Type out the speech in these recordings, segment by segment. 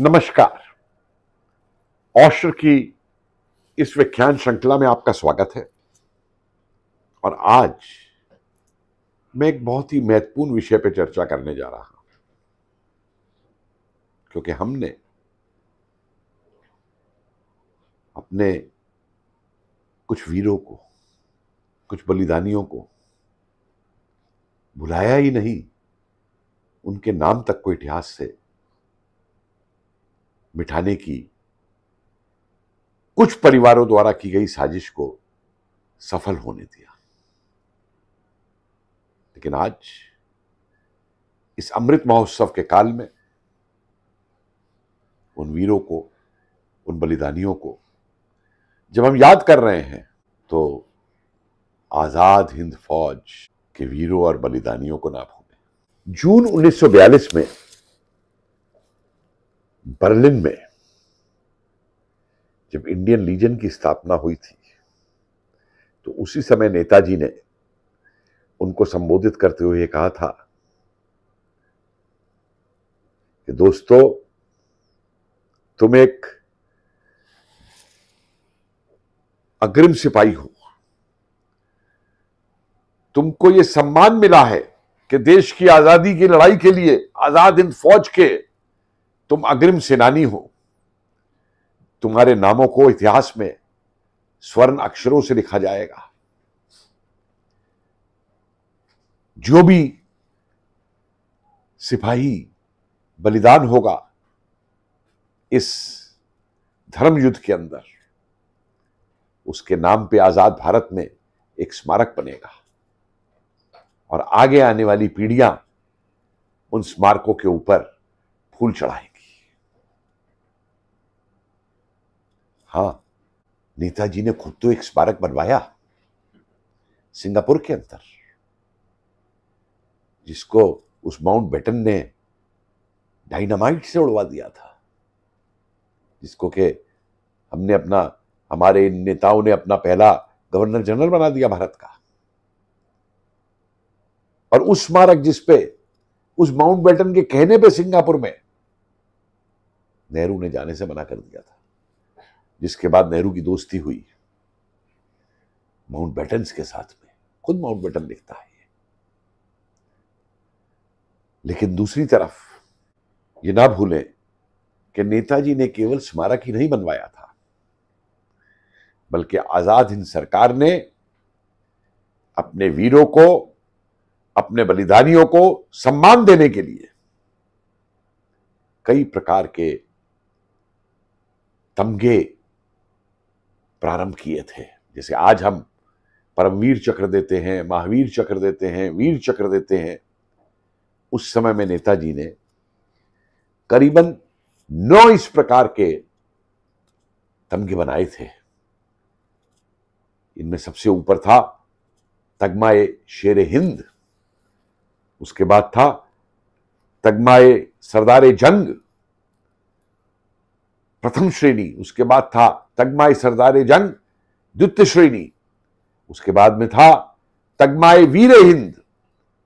नमस्कार औश्र की इस व्याख्यान श्रृंखला में आपका स्वागत है और आज मैं एक बहुत ही महत्वपूर्ण विषय पर चर्चा करने जा रहा हूं क्योंकि हमने अपने कुछ वीरों को कुछ बलिदानियों को भुलाया ही नहीं उनके नाम तक को इतिहास से मिठाने की कुछ परिवारों द्वारा की गई साजिश को सफल होने दिया लेकिन आज इस अमृत महोत्सव के काल में उन वीरों को उन बलिदानियों को जब हम याद कर रहे हैं तो आज़ाद हिंद फौज के वीरों और बलिदानियों को ना भूलें जून 1942 में बर्लिन में जब इंडियन लीजन की स्थापना हुई थी तो उसी समय नेताजी ने उनको संबोधित करते हुए कहा था कि दोस्तों तुम एक अग्रिम सिपाही हो तुमको यह सम्मान मिला है कि देश की आजादी की लड़ाई के लिए आजाद इन फौज के तुम अग्रिम सेनानी हो तुम्हारे नामों को इतिहास में स्वर्ण अक्षरों से लिखा जाएगा जो भी सिपाही बलिदान होगा इस धर्म युद्ध के अंदर उसके नाम पे आज़ाद भारत में एक स्मारक बनेगा और आगे आने वाली पीढ़ियां उन स्मारकों के ऊपर फूल चढ़ाए हाँ नेताजी ने खुद तो एक स्मारक बनवाया सिंगापुर के अंदर जिसको उस माउंट बेटन ने डायनामाइट से उड़वा दिया था जिसको के हमने अपना हमारे नेताओं ने अपना पहला गवर्नर जनरल बना दिया भारत का और उस स्मारक जिसपे उस माउंट बेटन के कहने पे सिंगापुर में नेहरू ने जाने से मना कर दिया था जिसके बाद नेहरू की दोस्ती हुई माउंट बैटन के साथ में खुद माउंट बैटन लिखता है लेकिन दूसरी तरफ ये ना भूलें कि नेताजी ने केवल स्मारक ही नहीं बनवाया था बल्कि आज़ाद हिंद सरकार ने अपने वीरों को अपने बलिदानियों को सम्मान देने के लिए कई प्रकार के तमगे प्रारंभ किए थे जैसे आज हम परमवीर चक्र देते हैं महावीर चक्र देते हैं वीर चक्र देते हैं उस समय में नेताजी ने करीबन नौ इस प्रकार के तमगे बनाए थे इनमें सबसे ऊपर था तगमाए शेर हिंद उसके बाद था तगमाए सरदार जंग प्रथम श्रेणी उसके बाद था तगमाए सरदार जंग द्वितीय श्रेणी उसके बाद में था तगमाए वीर हिंद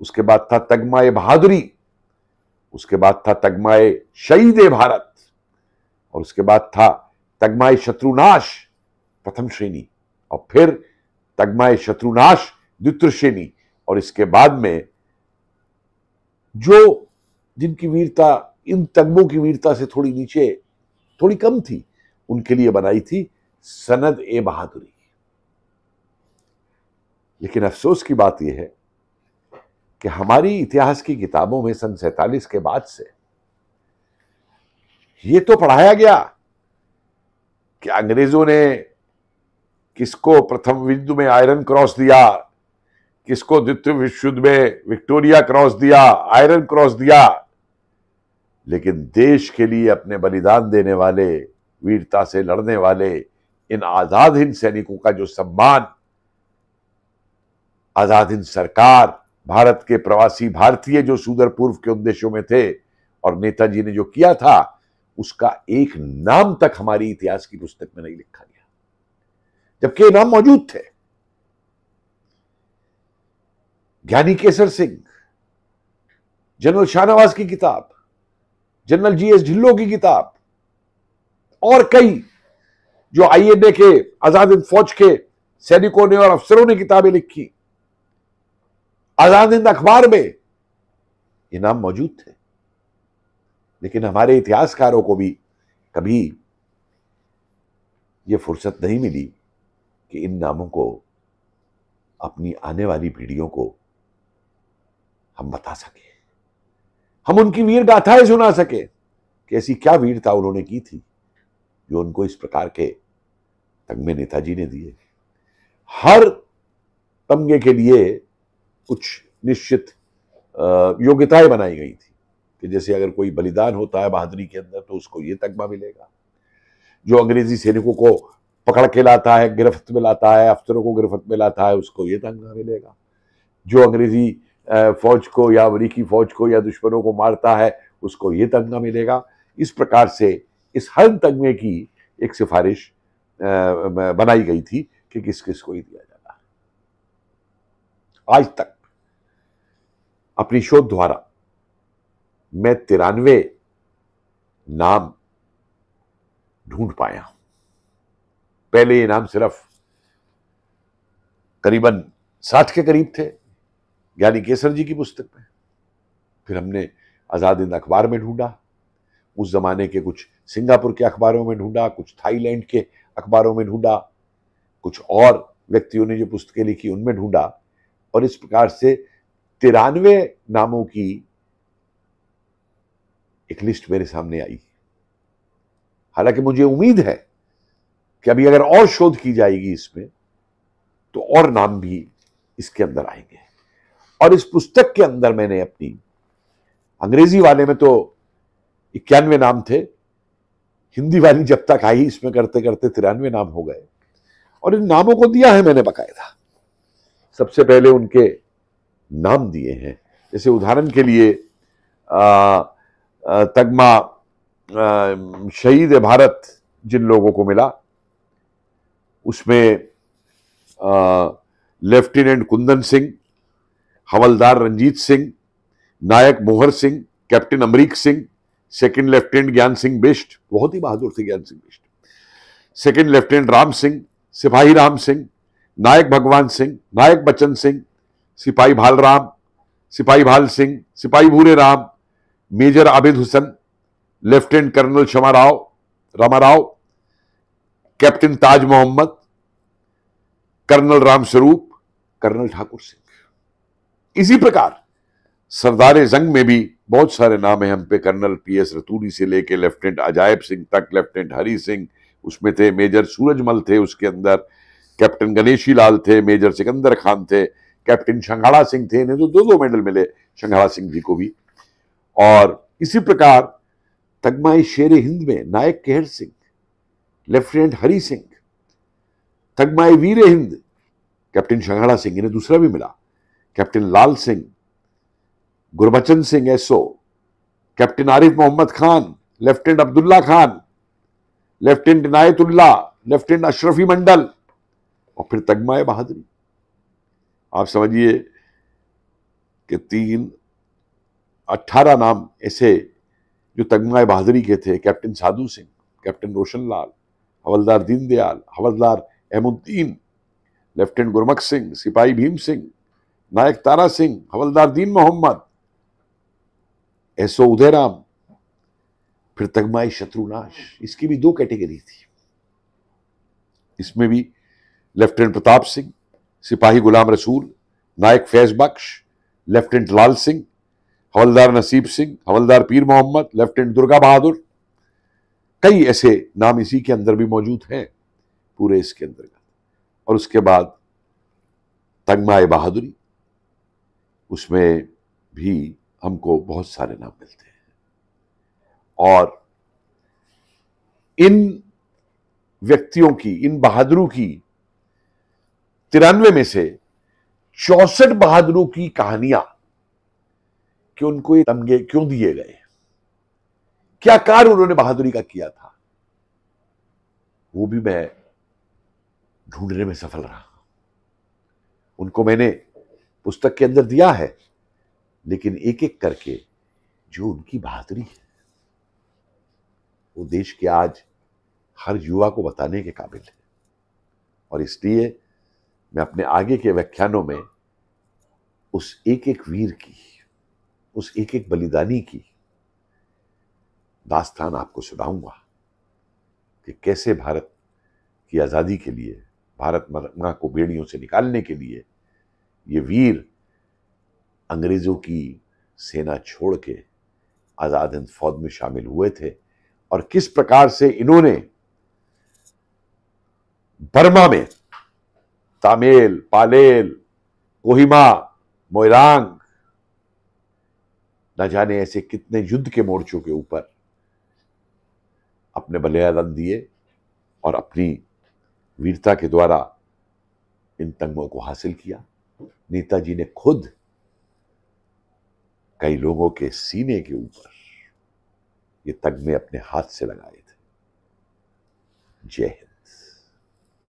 उसके बाद था तगमाए बहादुरी उसके बाद था तगमाए शहीद भारत और उसके बाद था तगमाए शत्रुनाश प्रथम श्रेणी और फिर तगमाए शत्रुनाश द्वितीय श्रेणी और इसके बाद में जो जिनकी वीरता इन तगमों की वीरता से थोड़ी नीचे थोड़ी कम थी उनके लिए बनाई थी सनद ए बहादुरी लेकिन अफसोस की बात यह है कि हमारी इतिहास की किताबों में सन सैतालीस के बाद से यह तो पढ़ाया गया कि अंग्रेजों ने किसको प्रथम युद्ध में आयरन क्रॉस दिया किसको द्वितीय विश्व युद्ध में विक्टोरिया क्रॉस दिया आयरन क्रॉस दिया लेकिन देश के लिए अपने बलिदान देने वाले वीरता से लड़ने वाले इन आज़ाद हिंद सैनिकों का जो सम्मान आज़ाद हिंद सरकार भारत के प्रवासी भारतीय जो सुदर पूर्व के उन देशों में थे और नेताजी ने जो किया था उसका एक नाम तक हमारी इतिहास की पुस्तक में नहीं लिखा गया जबकि नाम मौजूद थे ज्ञानी केसर सिंह जनरल शाहनवाज की किताब जनरल जी एस ढिल्लो की किताब और कई जो आईएनए के आजाद फौज के सैनिकों ने और अफसरों ने किताबें लिखी आजाद हिंद अखबार में ये नाम मौजूद थे लेकिन हमारे इतिहासकारों को भी कभी ये फुर्सत नहीं मिली कि इन नामों को अपनी आने वाली पीढ़ियों को हम बता सकें हम उनकी वीर गाथाएं सुना सके कि ऐसी क्या वीरता उन्होंने की थी जो उनको इस प्रकार के तगमे नेताजी ने दिए हर तमगे के लिए कुछ निश्चित योग्यताएं बनाई गई थी कि जैसे अगर कोई बलिदान होता है बहादुरी के अंदर तो उसको ये तगमा मिलेगा जो अंग्रेजी सैनिकों को पकड़ के लाता है गिरफ्त में लाता है अफसरों को गिरफ्त में लाता है उसको ये तगमा मिलेगा जो अंग्रेजी फौज को या अमरीकी फौज को या दुश्मनों को मारता है उसको ये तंगा मिलेगा इस प्रकार से इस हर तंगे की एक सिफारिश बनाई गई थी कि किस किस को ही दिया जाना आज तक अपनी शोध द्वारा मैं तिरानवे नाम ढूंढ पाया हूं पहले ये नाम सिर्फ करीबन साठ के करीब थे ज्ञानी केसर जी की पुस्तक में फिर हमने आज़ाद हिंद अखबार में ढूंढा उस ज़माने के कुछ सिंगापुर के अखबारों में ढूंढा कुछ थाईलैंड के अखबारों में ढूंढा कुछ और व्यक्तियों ने जो पुस्तकें लिखी उनमें ढूंढा और इस प्रकार से तिरानवे नामों की एक लिस्ट मेरे सामने आई हालांकि मुझे उम्मीद है कि अभी अगर और शोध की जाएगी इसमें तो और नाम भी इसके अंदर आएंगे और इस पुस्तक के अंदर मैंने अपनी अंग्रेजी वाले में तो इक्यानवे नाम थे हिंदी वाली जब तक आई इसमें करते करते तिरानवे नाम हो गए और इन नामों को दिया है मैंने बकायदा सबसे पहले उनके नाम दिए हैं जैसे उदाहरण के लिए आ, आ, तगमा शहीद भारत जिन लोगों को मिला उसमें लेफ्टिनेंट कुंदन सिंह हवलदार रंजीत सिंह नायक Mohar Singh captain Amrik Singh second lieutenant Gyan Singh Bisht बहुत ही बहादुर थे ज्ञान सिंह बिष्ट सेकंड लेफ्टिनेंट राम सिंह सिपाही राम सिंह नायक भगवान सिंह नायक बच्चन सिंह सिपाही भाल राम सिपाही भाल सिंह सिपाही Bhure Ram major Abid Hussain lieutenant colonel Shama Rao Rama Rao captain Taj Mohammad colonel Ram Swaroop colonel Thakur Singh इसी प्रकार सरदार जंग में भी बहुत सारे नाम है हम पे कर्नल पी एस रतूरी से लेके लेफ्टिनेंट अजायब सिंह तक लेफ्टिनेंट हरी सिंह उसमें थे मेजर सूरजमल थे उसके अंदर कैप्टन गणेशी लाल थे मेजर सिकंदर खान थे कैप्टन शंघाड़ा सिंह थे इन्हें तो दो दो मेडल मिले शंघाड़ा सिंह जी को भी और इसी प्रकार तगमाई शेर हिंद में नायक केहर सिंह लेफ्टिनेंट हरी सिंह तगमाई वीर हिंद कैप्टन शंघाड़ा सिंह इन्हें दूसरा भी मिला कैप्टन लाल सिंह गुरबचन सिंह एसओ captain Arif Mohammad Khan lieutenant Abdullah Khan lieutenant Inayatullah lieutenant Ashrafi Mandal और फिर तगमाए बहादुरी आप समझिए कि तीन अट्ठारह नाम ऐसे जो तगमाए बहादुरी के थे कैप्टन साधु सिंह कैप्टन रोशन लाल हवलदार दीनदयाल हवलदार अहमुद्दीन लेफ्टिनेंट गुरमख सिंह सिपाही भीम सिंह नायक तारा सिंह हवलदार दीन मोहम्मद एसओ उदयराम फिर तगमाई शत्रुनाश इसकी भी दो कैटेगरी थी इसमें भी लेफ्टिनेंट प्रताप सिंह सिपाही गुलाम रसूल नायक फैज बख्श लेफ्टिनेंट लाल सिंह हवलदार नसीब सिंह हवलदार पीर मोहम्मद लेफ्टिनेंट दुर्गा बहादुर कई ऐसे नाम इसी के अंदर भी मौजूद हैं पूरे इसके अंतर्गत और उसके बाद तगमाए बहादुरी उसमें भी हमको बहुत सारे नाम मिलते हैं और इन व्यक्तियों की इन बहादुरों की तिरानवे में से चौसठ बहादुरों की कहानियां कि उनको ये तमगे क्यों दिए गए क्या कार्य उन्होंने बहादुरी का किया था वो भी मैं ढूंढने में सफल रहा उनको मैंने पुस्तक के अंदर दिया है लेकिन एक एक करके जो उनकी बहादुरी है वो देश के आज हर युवा को बताने के काबिल है और इसलिए मैं अपने आगे के व्याख्यानों में उस एक एक वीर की उस एक एक बलिदानी की दास्तान आपको सुनाऊंगा कि कैसे भारत की आज़ादी के लिए भारत माँ को बेड़ियों से निकालने के लिए ये वीर अंग्रेज़ों की सेना छोड़ के आज़ाद हिंद फौज में शामिल हुए थे और किस प्रकार से इन्होंने बर्मा में तामेल पालेल कोहिमा मोयरांग न जाने ऐसे कितने युद्ध के मोर्चों के ऊपर अपने बलियादान दिए और अपनी वीरता के द्वारा इन तंगों को हासिल किया नेताजी ने खुद कई लोगों के सीने के ऊपर ये तगमे अपने हाथ से लगाए थे जय हिंद